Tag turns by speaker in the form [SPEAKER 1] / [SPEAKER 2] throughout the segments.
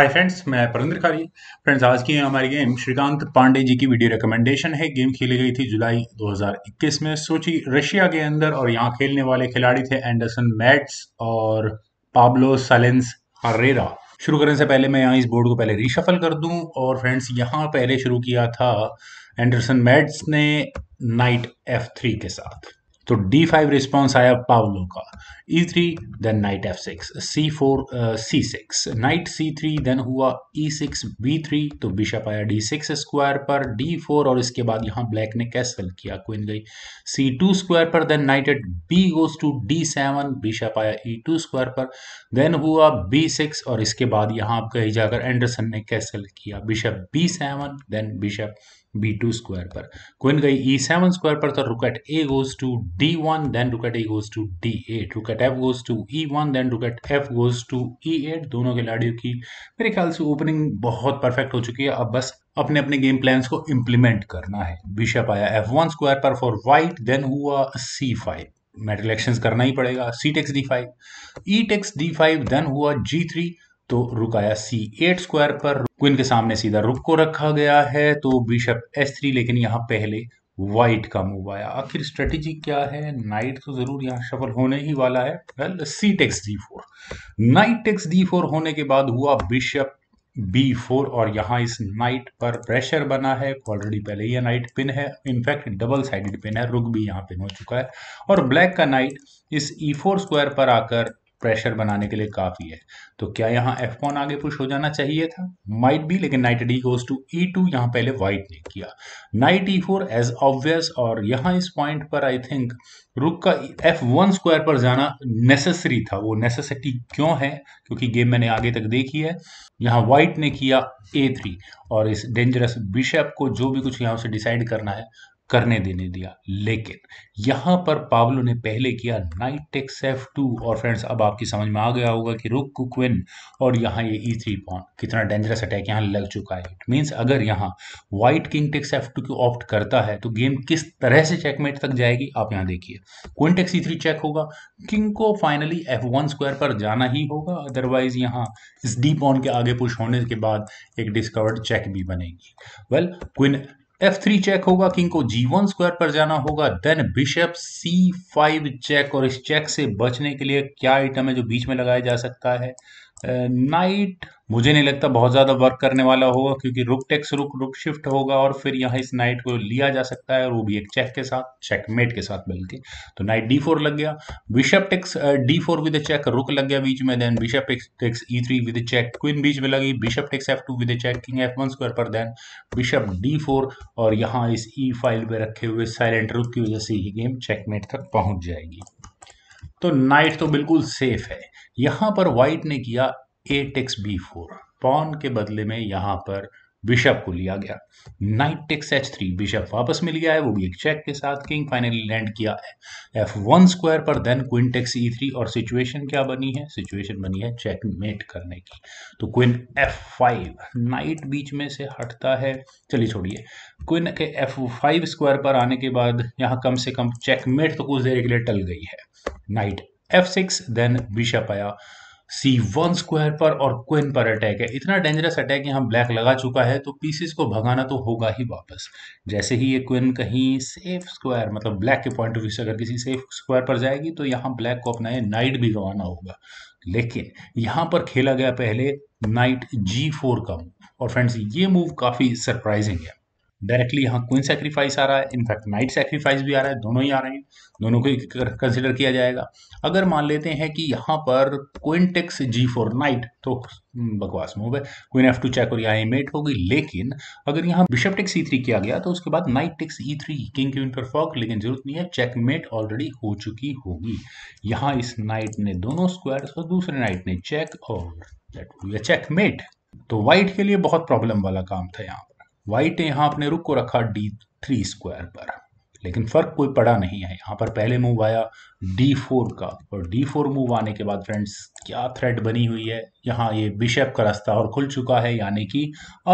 [SPEAKER 1] hi friends मैं परिंद्र खारी friends आज की हमारी गेम श्रीकांत पांडे जी की वीडियो रिकमेंडेशन है गेम खेली गई थी जुलाई 2021 में सोची रशिया के अंदर और यहाँ खेलने वाले खिलाड़ी थे एंडरसन मैट्स और पाब्लो सलेंस हरेरा शुरू करने से पहले मैं यहाँ इस बोर्ड को पहले रिशफल कर दूँ और फ्रेंड्स यहाँ पहले शुरू किया था एंडरसन मैट्स ने नाइट एफ के साथ तो d5 फाइव रिस्पॉन्स आया पावलो का e3 three then knight F six C four C six knight C three then हुआ ई सिक्स बी थ्री तो बिशप आया डी सिक्स स्क्वायर पर डी फोर और इसके बाद यहाँ ब्लैक ने कैसल किया क्वीन गई सी टू स्क्वायर पर then knight eight B goes to D seven bishop आया ई टू स्क्वायर पर देन हुआ बी सिक्स और इसके बाद यहाँ आप ही जाकर एंडरसन ने कैसल किया bishop B seven then bishop B two square पर क्वीन गई ई सेवन स्क्वायर पर तो rook eight A goes to d1 then rook at a goes to d8 rook at f goes to e1 then rook at f goes to e8 दोनों खिलाड़ियों की मेरे ख्याल से ओपनिंग बहुत परफेक्ट हो चुकी है अब बस अपने अपने गेम प्लान्स को इंप्लीमेंट करना है बिशप आया एफ वन स्क्वायर पर फॉर वाइट देन हुआ सी फाइव मेटल एक्शन करना ही पड़ेगा C takes D five E takes D five then हुआ जी थ्री तो रुक आया सी एट स्क्वायर पर क्वीन के सामने सीधा रुक को रखा गया है तो बिशप एस थ्री लेकिन यहां पहले वाइट का मूव आया आखिर स्ट्रेटेजी क्या है नाइट तो ज़रूर यहाँ सफल होने ही वाला है well C takes D four knight takes D four होने के बाद हुआ बिशप बी फोर और यहाँ इस नाइट पर प्रेशर बना है ऑलरेडी पहले ये नाइट पिन है इनफैक्ट डबल साइडेड पिन है रुक भी यहाँ पिन हो चुका है और ब्लैक का नाइट इस ई फोर स्क्वायर पर आकर प्रेशर बनाने के लिए काफ़ी है तो क्या यहाँ एफ कॉन आगे पुश हो जाना चाहिए था माइट भी लेकिन knight D goes to E two यहाँ पहले व्हाइट ने किया knight E four as obvious और यहाँ इस पॉइंट पर आई थिंक रुक का एफ वन स्क्वायर पर जाना नेसेसरी था वो नेसेसिटी क्यों है क्योंकि गेम मैंने आगे तक देखी है यहाँ व्हाइट ने किया ए थ्री और इस डेंजरस बिशप को जो भी कुछ यहाँ से डिसाइड करना है करने देने दिया लेकिन यहाँ पर पावलो ने पहले किया नाइट एक्स एफ टू और फ्रेंड्स अब आपकी समझ में आ गया होगा कि रुक कुक्विन और यहाँ ये ई थ्री पॉन कितना डेंजरस अटैक यहाँ लग चुका है इट मीन्स अगर यहाँ white king takes F two को ऑप्ट करता है तो गेम किस तरह से चेकमेट तक जाएगी आप यहाँ देखिए queen takes E three check होगा किंग को फाइनली एफ वन स्क्वायर पर जाना ही होगा अदरवाइज यहाँ इस डी पॉन के आगे पुश होने के बाद एक डिस्कवर्ड चेक भी बनेगी well queen F three check होगा किंग को वन स्क्वायर पर जाना होगा देन बिशप फाइव चेक और इस चेक से बचने के लिए क्या आइटम है जो बीच में लगाया जा सकता है नाइट मुझे नहीं लगता बहुत ज़्यादा वर्क करने वाला होगा क्योंकि रुक टेक्स रुक रुक शिफ्ट होगा और फिर यहाँ इस नाइट को लिया जा सकता है और वो भी एक चेक के साथ चेकमेट के साथ बल्कि तो नाइट डी फोर लग गया bishop takes D four with check rook लग गया बीच में then bishop takes E three with check queen बीच में लगी bishop takes F two with check king F one square पर देन बिशप डी फोर और यहाँ इस ई फाइल पर रखे हुए साइलेंट रुक की वजह से ये गेम चेकमेट तक पहुँच जाएगी तो नाइट तो बिल्कुल सेफ है यहां पर वाइट ने किया A takes B four pawn के बदले में यहां पर बिशप को लिया गया knight takes H three bishop वापस मिल गया है वो भी एक चेक के साथ किंग फाइनली लैंड किया है एफ वन स्क्वायर पर then queen takes E three और सिचुएशन क्या बनी है सिचुएशन बनी है चेक मेट करने की तो क्विन एफ फाइव नाइट बीच में से हटता है चलिए छोड़िए क्विन के एफ फाइव स्क्वायर पर आने के बाद यहाँ कम से कम चेक मेट तो कुछ देर के लिए टल गई है नाइट सिक्स देन बिशप आया वन स्क्वायर पर और क्विन पर अटैक है इतना डेंजरस अटैक यहाँ ब्लैक लगा चुका है तो पीसेस को भगाना तो होगा ही वापस जैसे ही ये क्विन कहीं सेफ स्क्वायर मतलब ब्लैक के पॉइंट ऑफ व्यू से अगर किसी सेफ स्क्वायर पर जाएगी तो यहाँ ब्लैक को अपना नाइट भी गंवाना होगा लेकिन यहाँ पर खेला गया पहले नाइट जी फोर का मूव और फ्रेंड्स ये मूव काफ़ी सरप्राइजिंग है डायरेक्टली यहाँ क्वीन सेक्रीफाइस आ रहा है इनफैक्ट नाइट सेक्रीफाइस भी आ रहा है दोनों ही आ रहे हैं दोनों को कंसिडर किया जाएगा अगर मान लेते हैं कि यहाँ पर queen takes G four knight तो हम्म, बकवास मूव है क्वीन एफ टू चेक और यहाँ इमेट होगी लेकिन अगर यहाँ बिशप टेक्स ई थ्री किया गया तो उसके बाद knight takes E three king queen पर फॉक लेकिन जरूरत नहीं है चेक मेट ऑलरेडी हो चुकी होगी यहाँ इस नाइट ने दोनों स्क्वायर और दूसरे नाइट ने चेक और चेक मेट तो वाइट के लिए बहुत प्रॉब्लम वाला काम था यहाँ पर वाइट यहां अपने रुक को रखा डी थ्री स्क्वायर पर लेकिन फ़र्क कोई पड़ा नहीं है यहाँ पर पहले मूव आया डी फोर का और डी फोर मूव आने के बाद फ्रेंड्स क्या थ्रेड बनी हुई है यहाँ ये बिशप का रास्ता और खुल चुका है यानी कि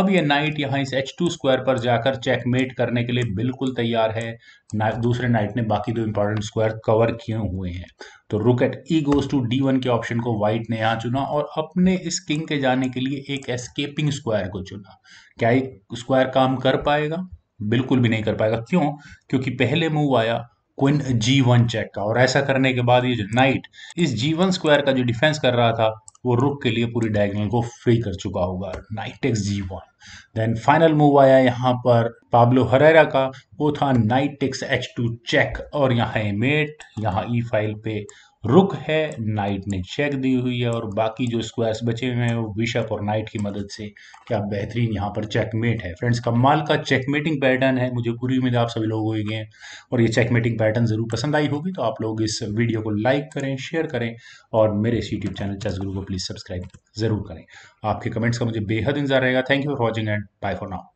[SPEAKER 1] अब ये नाइट यहाँ इस एच टू स्क्वायर पर जाकर चेकमेट करने के लिए बिल्कुल तैयार है ना, दूसरे नाइट ने बाकी दो इंपॉर्टेंट स्क्वायर कवर किए हुए हैं तो rook eight E goes to D one के ऑप्शन को वाइट ने यहाँ चुना और अपने इस किंग के जाने के लिए एक एस्केपिंग स्क्वायर को चुना क्या एक स्क्वायर काम कर पाएगा बिल्कुल भी नहीं कर पाएगा क्यों क्योंकि पहले मूव आया क्विन जी वन चेक का और ऐसा करने के बाद ये जो नाइट इस जी वन स्क्वायर का जो डिफेंस कर रहा था वो रुक के लिए पूरी डायगनल को फ्री कर चुका होगा knight takes G one then final move आया यहाँ पर पाब्लो हरेरा का वो था knight takes H two check और यहाँ मेट यहाँ ई e फाइल पे रुक है नाइट ने चेक दी हुई है और बाकी जो स्क्वायर्स बचे हुए हैं वो बिशप और नाइट की मदद से क्या बेहतरीन यहाँ पर चेकमेट है फ्रेंड्स कमाल का चेकमेटिंग पैटर्न है मुझे पूरी उम्मीद आप सभी लोग हो गए हैं और ये चेकमेटिंग पैटर्न ज़रूर पसंद आई होगी तो आप लोग इस वीडियो को लाइक करें शेयर करें और मेरे इस यूट्यूब चैनल चेस गुरु को प्लीज़ सब्सक्राइब ज़रूर करें आपके कमेंट्स का मुझे बेहद इंतजार रहेगा thank you for watching and bye for now